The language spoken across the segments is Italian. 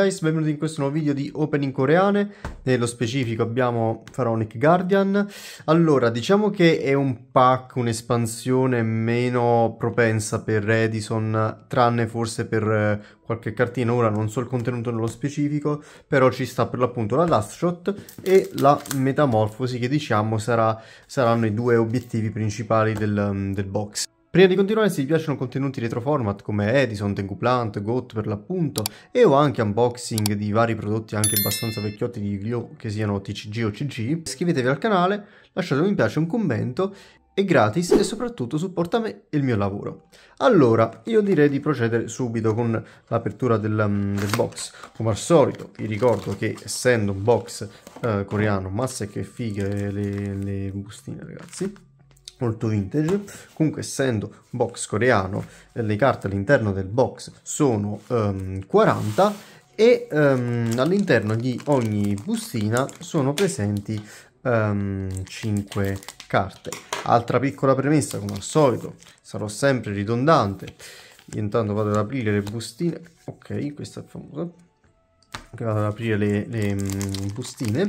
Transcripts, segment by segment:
guys, benvenuti in questo nuovo video di opening coreane, nello specifico abbiamo Pharaonic Guardian. Allora, diciamo che è un pack, un'espansione meno propensa per Edison, tranne forse per eh, qualche cartina, ora non so il contenuto nello specifico, però ci sta per l'appunto la Last Shot e la Metamorfosi che diciamo sarà, saranno i due obiettivi principali del, mm, del box. Prima di continuare, se vi piacciono contenuti retro format come Edison, Tengu Plant, Goat per l'appunto, e ho anche unboxing di vari prodotti anche abbastanza vecchiotti di yu che siano TCG o CG, iscrivetevi al canale, lasciate un mi piace, un commento, è gratis e soprattutto supporta me e il mio lavoro. Allora, io direi di procedere subito con l'apertura del, um, del, box. Come al solito, vi ricordo che essendo un box eh, coreano, mazza che fighe le, le bustine ragazzi molto vintage comunque essendo box coreano eh, le carte all'interno del box sono um, ehm, 40 e um, all'interno di ogni bustina sono presenti um, ehm, 5 carte altra piccola premessa come al solito sarò sempre ridondante Io intanto vado ad aprire le bustine ok questa è famosa vado ad aprire le, le mm, bustine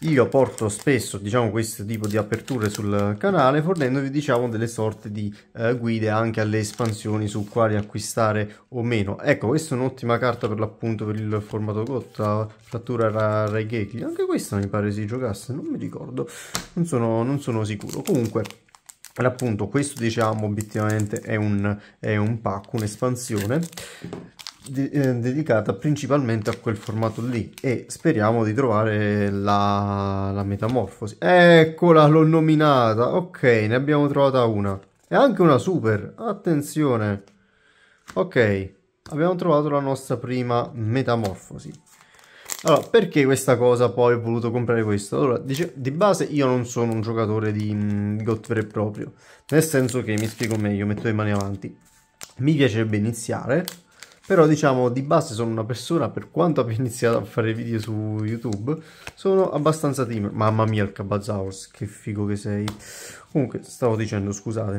io porto spesso diciamo, questo tipo di aperture sul canale fornendovi diciamo, delle sorte di eh, guide anche alle espansioni su quali acquistare o meno. Ecco, questa è un'ottima carta per l'appunto per il formato Gotta, frattura Raigeki. Anche questa mi pare si giocasse, non mi ricordo, non sono, non sono sicuro. Comunque, appunto questo diciamo obiettivamente è un, è un pack, un'espansione de eh, dedicata principalmente a quel formato lì e speriamo di trovare la, la metamorfosi. Eccola, l'ho nominata. Ok, ne abbiamo trovata una. E anche una super, attenzione. Ok, abbiamo trovato la nostra prima metamorfosi. Allora, perché questa cosa poi ho voluto comprare questo? Allora, dice, di base io non sono un giocatore di mh, mm, got vero e proprio, nel senso che, mi spiego meglio, metto le mani avanti. Mi piacerebbe iniziare, però diciamo di base sono una persona, per quanto abbia iniziato a fare video su YouTube, sono abbastanza timido. Mamma mia il Cabazaurs, che figo che sei. Comunque, stavo dicendo, scusate,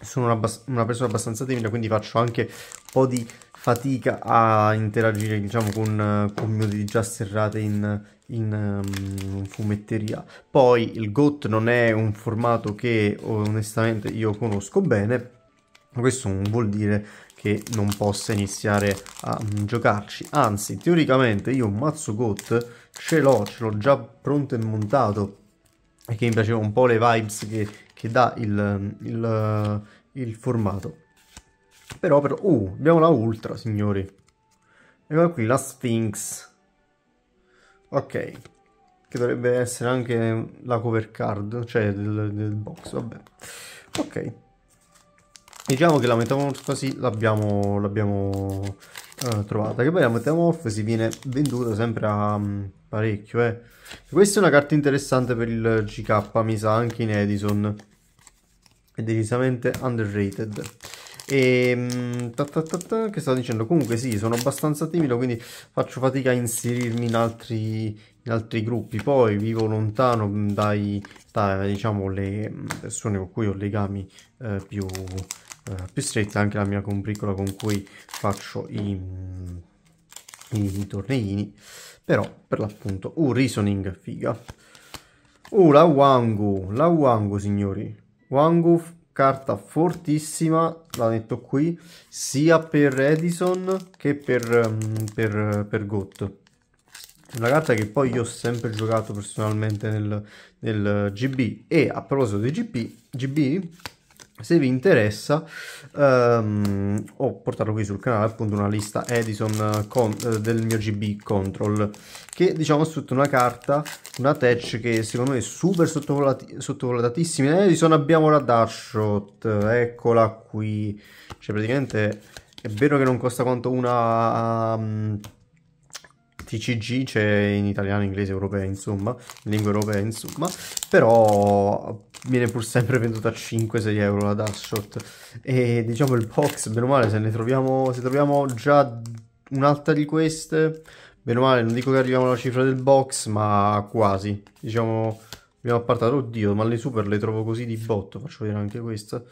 sono una, una persona abbastanza timida, quindi faccio anche un po' di fatica a interagire diciamo con community già serrate in, in um, fumetteria poi il GOT non è un formato che onestamente io conosco bene questo non vuol dire che non possa iniziare a mm, giocarci. Anzi, teoricamente io un mazzo GOT ce l'ho, ce l'ho già pronto e montato. E che mi piaceva un po' le vibes che, che dà il, mm, il, eh, il, formato. Però, però... Uh, abbiamo la Ultra, signori. Eccola qui, la Sphinx. Ok. Che dovrebbe essere anche la cover card, cioè del, del box, vabbè. Ok. Diciamo che la metamorfosi l'abbiamo, l'abbiamo eh, trovata. Che poi la metamorfosi viene venduta sempre a um, parecchio. Eh. Questa è una carta interessante per il GK, mi sa, anche in Edison. È decisamente underrated. E mm, ta, ta, ta, ta, che stavo dicendo? Comunque sì, sono abbastanza timido, quindi faccio fatica a inserirmi in altri, in altri gruppi. Poi vivo lontano mm, dai, dai diciamo, le persone con cui ho legami eh, più, eh, più stretta anche la mia combricola con cui faccio i, i, i torneini però per l'appunto un uh, reasoning figa uh la wangu la wangu signori wangu carta fortissima la metto qui sia per edison che per, mm, per, per got una carta che poi io ho sempre giocato personalmente nel, nel gb e a proposito di gb gb se vi interessa um, ehm, ho portato qui sul canale appunto una lista Edison eh, con, eh, del mio GB Control che diciamo è tutta una carta una touch che secondo me è super sottovalutat sottovalutatissima Edison abbiamo la Darkshot eccola qui cioè praticamente è vero che non costa quanto una um, TCG c'è in italiano, inglese, europea, insomma, lingua europea, insomma, però viene pur sempre venduta a 5-6 euro la Dashot e diciamo il box, bene o male, se ne troviamo, se troviamo già un'altra di queste, bene o male, non dico che arriviamo alla cifra del box, ma quasi, diciamo... Abbiamo appartato, oddio, ma le super le trovo così di botto, faccio vedere anche questa,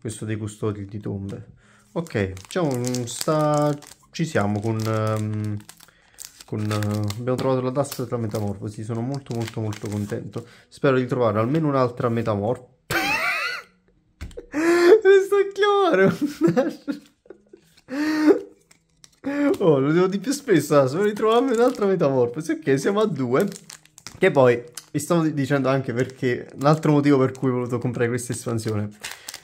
questo dei custodi di tombe. Ok, diciamo, sta... ci siamo con... Um, con, eh, abbiamo trovato la tassa della metamorfosi, sono molto molto molto contento. Spero di trovare almeno un'altra metamorfosi. Mi sta chiaro! Oh, lo devo di più spesso, ah, spero di trovarmi un'altra metamorfosi. Ok, siamo a due. Che poi, vi stavo dicendo anche perché, un altro motivo per cui ho voluto comprare questa espansione.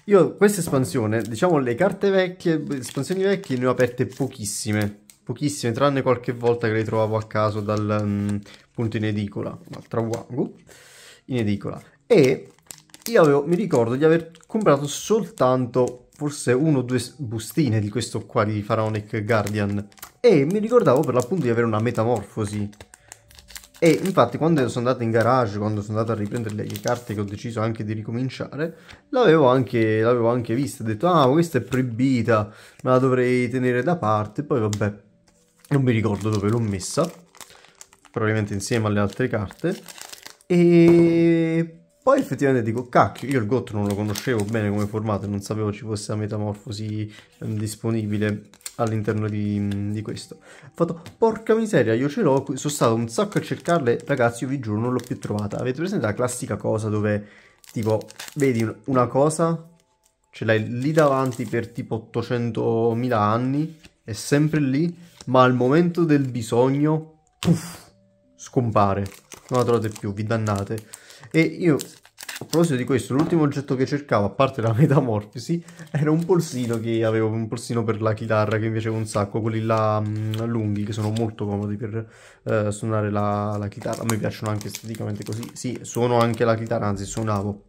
Io questa espansione, diciamo le carte vecchie, le espansioni vecchie, ne ho aperte pochissime pochissime, tranne qualche volta che le trovavo a caso dal um, punto in edicola, un'altra Wangu, in edicola. E io avevo, mi ricordo di aver comprato soltanto forse uno o due bustine di questo qua di Pharaonic Guardian e mi ricordavo per l'appunto di avere una metamorfosi e infatti quando sono andato in garage, quando sono andato a riprendere le carte che ho deciso anche di ricominciare, l'avevo anche, anche, vista, ho detto ah questa è proibita, me la dovrei tenere da parte, poi vabbè non mi ricordo dove l'ho messa, probabilmente insieme alle altre carte, e poi effettivamente dico, cacchio, io il GOT non lo conoscevo bene come formato, non sapevo ci fosse la metamorfosi ehm, disponibile all'interno di, di, questo. Ho fatto, porca miseria, io ce l'ho, sono stato un sacco a cercarle, ragazzi, io vi giuro, non l'ho più trovata. Avete presente la classica cosa dove, tipo, vedi una cosa, ce l'hai lì davanti per tipo 800.000 anni, è sempre lì, ma al momento del bisogno, puff, scompare. Non la trovate più, vi dannate. E io, a proposito di questo, l'ultimo oggetto che cercavo, a parte la metamorfosi, era un polsino che avevo, un polsino per la chitarra che mi piaceva un sacco, quelli là mh, mm, lunghi che sono molto comodi per eh, suonare la, la chitarra. A me piacciono anche esteticamente così. Sì, suono anche la chitarra, anzi suonavo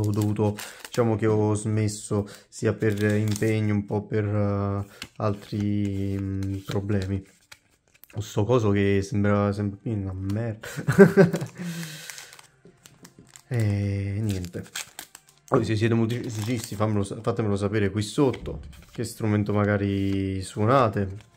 ho dovuto diciamo che ho smesso sia per impegno un po' per uh, altri um, problemi sto coso che sembra sempre più una merda e eh, niente poi se siete musicisti fammelo, fatemelo sapere qui sotto che strumento magari suonate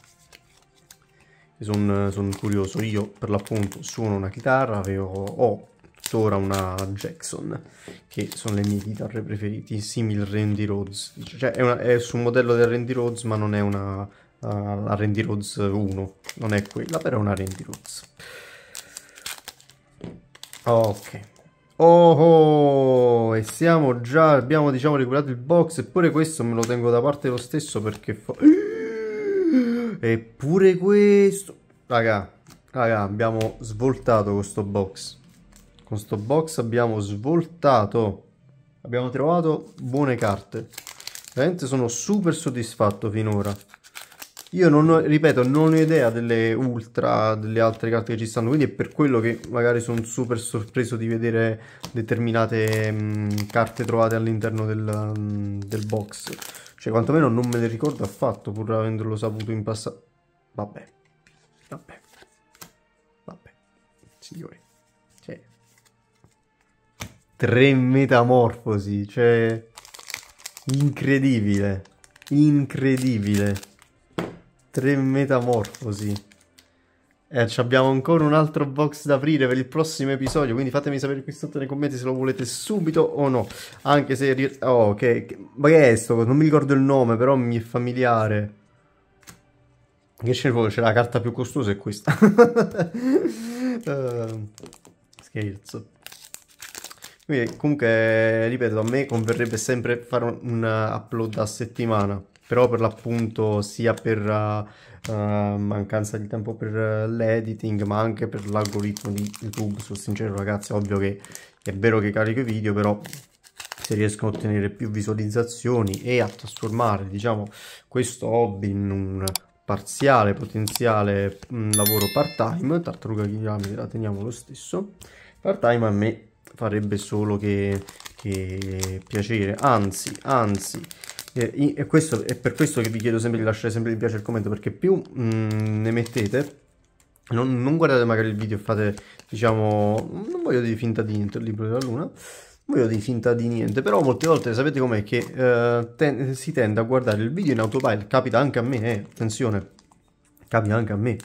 sono son curioso io per l'appunto suono una chitarra avevo, ho tuttora una Jackson, che sono le mie chitarre preferite, simili simil Randy Rhodes. Cioè è, una, è sul modello del Randy Rhodes, ma non è una uh, la Randy Rhodes 1, non è quella, però è una Randy Rhodes. Ok. Oh, oh, e siamo già, abbiamo diciamo regolato il box, eppure questo me lo tengo da parte lo stesso perché fa... Eppure questo... Raga, raga, abbiamo svoltato questo box. Con sto box abbiamo svoltato. Abbiamo trovato buone carte. Veramente sono super soddisfatto finora. Io non ho, ripeto, non ho idea delle ultra, delle altre carte che ci stanno, quindi è per quello che magari sono super sorpreso di vedere determinate mh, mm, carte trovate all'interno del, mh, mm, del box. Cioè, quantomeno non me le ricordo affatto, pur avendolo saputo in passato. Vabbè, vabbè, vabbè, signori tre metamorfosi, cioè incredibile, incredibile, tre metamorfosi. Eh, abbiamo ancora un altro box da aprire per il prossimo episodio, quindi fatemi sapere qui sotto nei commenti se lo volete subito o no. Anche se... Oh, che... Ma che è sto? Non mi ricordo il nome, però mi è familiare. Che ce ne boh, C'è la carta più costosa è questa. uh, scherzo. Quindi comunque, ripeto, a me converrebbe sempre fare un upload a settimana, però per l'appunto sia per uh, uh, mancanza di tempo per uh, l'editing, ma anche per l'algoritmo di YouTube. Sono sincero ragazzi, ovvio che è vero che carico i video, però se riesco a ottenere più visualizzazioni e a trasformare, diciamo, questo hobby in un parziale potenziale mh, mm, lavoro part-time, tartaruga Ghigliami la teniamo lo stesso, part-time a me farebbe solo che, che piacere, anzi, anzi, e, eh, e questo, è per questo che vi chiedo sempre di lasciare sempre il piace al commento, perché più mh, mm, ne mettete, non, non, guardate magari il video e fate, diciamo, non voglio dire finta di niente, il libro della luna, non voglio dire finta di niente, però molte volte sapete com'è che eh, ten si tende a guardare il video in autopilot, capita anche a me, eh, attenzione, capita anche a me,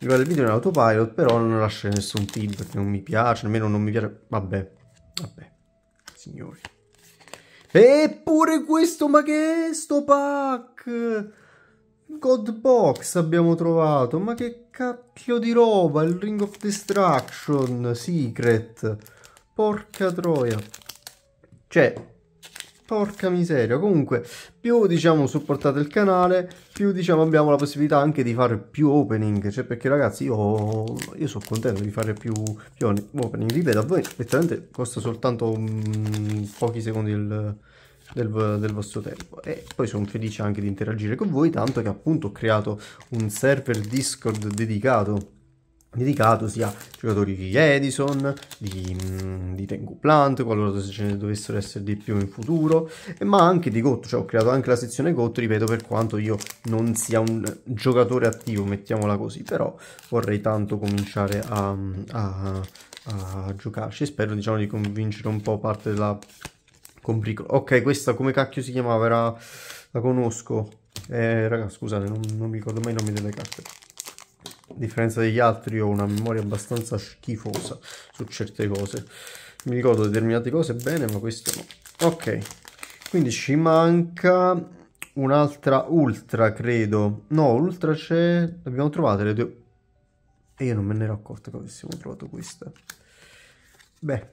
mi guardo il video in autopilot, però non lascia nessun feedback, non mi piace, nemmeno non mi piace... Vabbè, vabbè, signori. Eppure questo, ma che è sto pack? Box abbiamo trovato, ma che cacchio di roba, il Ring of Destruction, Secret, porca troia. Cioè, Porca miseria, comunque più diciamo supportate il canale, più diciamo abbiamo la possibilità anche di fare più opening, cioè perché ragazzi io, io sono contento di fare più, più opening, ripeto a voi letteralmente costa soltanto mh, mm, pochi secondi il, del, del, vostro tempo e poi sono felice anche di interagire con voi, tanto che appunto ho creato un server Discord dedicato dedicato sia giocatori di Edison, di, mm, di Tengu Plant, qualora ce ne dovessero essere di più in futuro, ma anche di Gotto, cioè ho creato anche la sezione Gotto, ripeto, per quanto io non sia un giocatore attivo, mettiamola così, però vorrei tanto cominciare a, a, a giocarci, spero diciamo di convincere un po' parte della compricola. Ok, questa come cacchio si chiamava? Era... la conosco. Eh, raga, scusate, non, non mi ricordo mai i nomi delle carte a differenza degli altri ho una memoria abbastanza schifosa su certe cose. Mi ricordo determinate cose bene, ma questo no. Ok, quindi ci manca un'altra ultra, credo. No, ultra c'è... L'abbiamo trovata le due... E io non me ne ero accorto che avessimo trovato questa. Beh,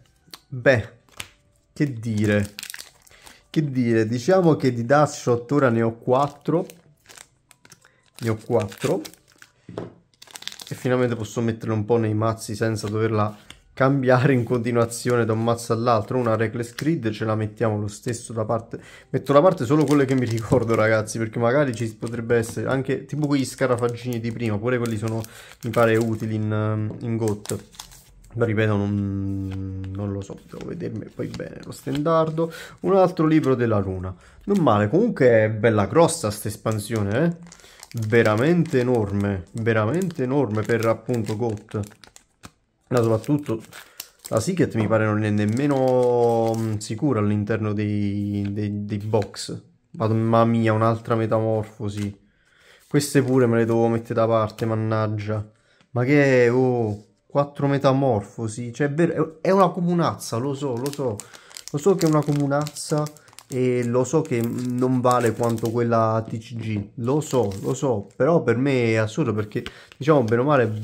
beh, che dire. Che dire, diciamo che di Dashot ora ne ho 4. Ne ho 4 e finalmente posso metterla un po' nei mazzi senza doverla cambiare in continuazione da un mazzo all'altro una reckless creed ce la mettiamo lo stesso da parte metto da parte solo quelle che mi ricordo ragazzi perché magari ci potrebbe essere anche tipo quegli scarafaggini di prima pure quelli sono mi pare utili in, in GOT ma ripeto non, non, lo so devo vedermi poi bene lo stendardo un altro libro della luna non male comunque è bella grossa questa espansione eh veramente enorme, veramente enorme per appunto GOT. Ma soprattutto la Secret mi pare non è nemmeno mm, sicura all'interno dei, dei, dei box. Mamma mia, un'altra metamorfosi. Queste pure me le devo mettere da parte, mannaggia. Ma che è, oh, quattro metamorfosi. Cioè, è, vero, è una comunazza, lo so, lo so. Lo so che è una comunazza e lo so che non vale quanto quella TCG, lo so, lo so, però per me è assurdo perché diciamo bene o male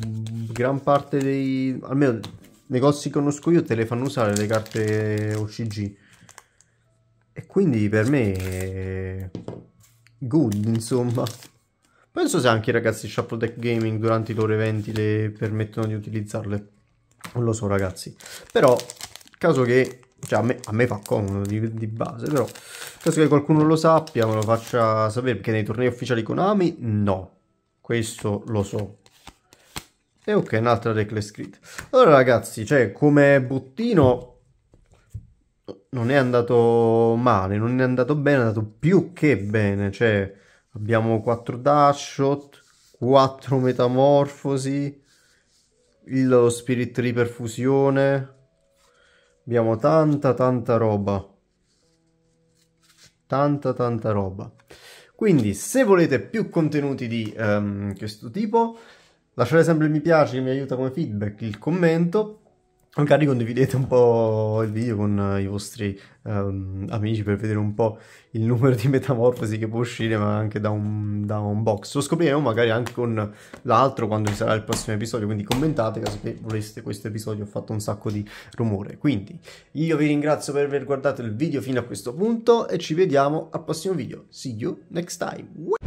gran parte dei, almeno negozi che conosco io te le fanno usare le carte OCG e quindi per me è good insomma. Penso se anche i ragazzi di Shuffle Deck Gaming durante i loro eventi le permettono di utilizzarle. Non lo so ragazzi, però caso che cioè, a me, a me fa comodo di, di, base, però. Caso che qualcuno lo sappia, me lo faccia sapere, perché nei tornei ufficiali Konami, no. Questo lo so. E ok, un'altra reckless script. Allora, ragazzi, cioè, come bottino... Non è andato male, non è andato bene, è andato più che bene. Cioè, abbiamo 4 dashshot, 4 metamorfosi, lo spirit riperfusione abbiamo tanta tanta roba tanta tanta roba quindi se volete più contenuti di um, questo tipo lasciate sempre il mi piace che mi aiuta come feedback il commento Magari condividete un po' il video con eh, i vostri um, amici per vedere un po' il numero di metamorfosi che può uscire, ma anche da un, da un box. Lo scopriremo magari anche con l'altro quando ci sarà il prossimo episodio. Quindi commentate caso che voleste questo episodio. Ho fatto un sacco di rumore. Quindi io vi ringrazio per aver guardato il video fino a questo punto. E ci vediamo al prossimo video. See you next time.